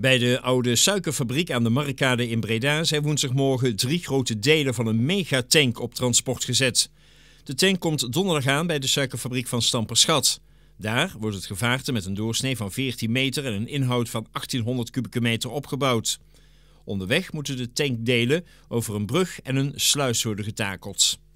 Bij de oude suikerfabriek aan de Marrikade in Breda zijn woensdagmorgen drie grote delen van een megatank op transport gezet. De tank komt donderdag aan bij de suikerfabriek van Stamperschat. Daar wordt het gevaarte met een doorsnee van 14 meter en een inhoud van 1800 kubieke meter opgebouwd. Onderweg moeten de tankdelen over een brug en een sluis worden getakeld.